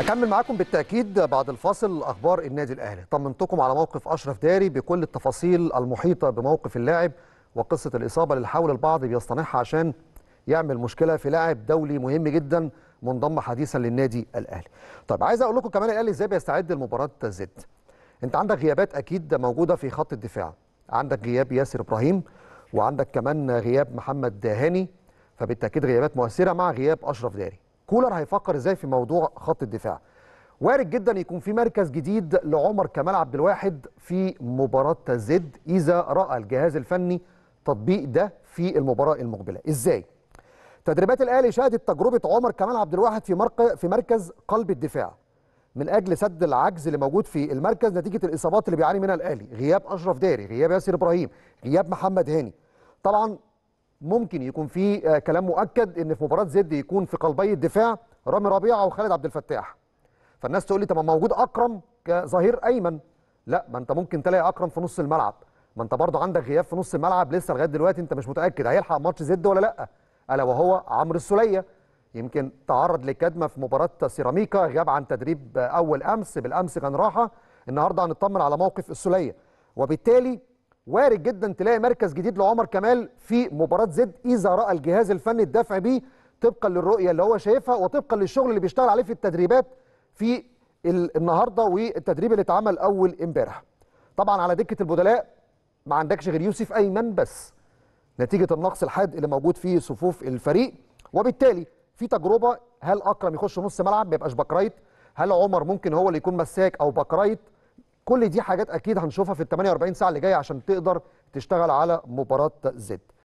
هكمل معاكم بالتاكيد بعد الفاصل اخبار النادي الاهلي طمنتكم على موقف اشرف داري بكل التفاصيل المحيطه بموقف اللاعب وقصه الاصابه اللي حاول البعض بيصطنعها عشان يعمل مشكله في لاعب دولي مهم جدا منضم حديثا للنادي الاهلي طيب عايز اقول لكم كمان الاهلي ازاي بيستعد لمباراه زد انت عندك غيابات اكيد موجوده في خط الدفاع عندك غياب ياسر ابراهيم وعندك كمان غياب محمد هاني فبالتاكيد غيابات مؤثره مع غياب اشرف داري كولر هيفكر ازاي في موضوع خط الدفاع وارد جدا يكون في مركز جديد لعمر كمال عبد الواحد في مباراه زد اذا راى الجهاز الفني تطبيق ده في المباراه المقبله ازاي تدريبات الاهلي شهدت تجربه عمر كمال عبد الواحد في مرق... في مركز قلب الدفاع من اجل سد العجز اللي موجود في المركز نتيجه الاصابات اللي بيعاني منها الاهلي غياب اشرف داري غياب ياسر ابراهيم غياب محمد هاني طبعا ممكن يكون في آه، كلام مؤكد ان في مباراه زد يكون في قلبي الدفاع رامي ربيعه وخالد عبد الفتاح فالناس تقول لي طب موجود اكرم كظهير ايمن لا ما انت ممكن تلاقي اكرم في نص الملعب ما انت برضه عندك غياب في نص الملعب لسه لغايه دلوقتي انت مش متاكد هيلحق ماتش زد ولا لا الا وهو عمرو السوليه يمكن تعرض لكدمه في مباراه سيراميكا غاب عن تدريب اول امس بالامس كان راحه النهارده هنطمن على موقف السوليه وبالتالي وارد جدا تلاقي مركز جديد لعمر كمال في مباراه زد اذا راى الجهاز الفني الدفع بيه طبقا للرؤيه اللي هو شايفها وطبقا للشغل اللي بيشتغل عليه في التدريبات في النهارده والتدريب اللي اتعمل اول امبارح. طبعا على دكه البدلاء ما عندكش غير يوسف ايمن بس نتيجه النقص الحاد اللي موجود في صفوف الفريق وبالتالي في تجربه هل اكرم يخش نص ملعب ما يبقاش رايت؟ هل عمر ممكن هو اللي يكون مساك او رايت؟ كل دي حاجات اكيد هنشوفها في ال 48 ساعه اللي جايه عشان تقدر تشتغل على مباراه زد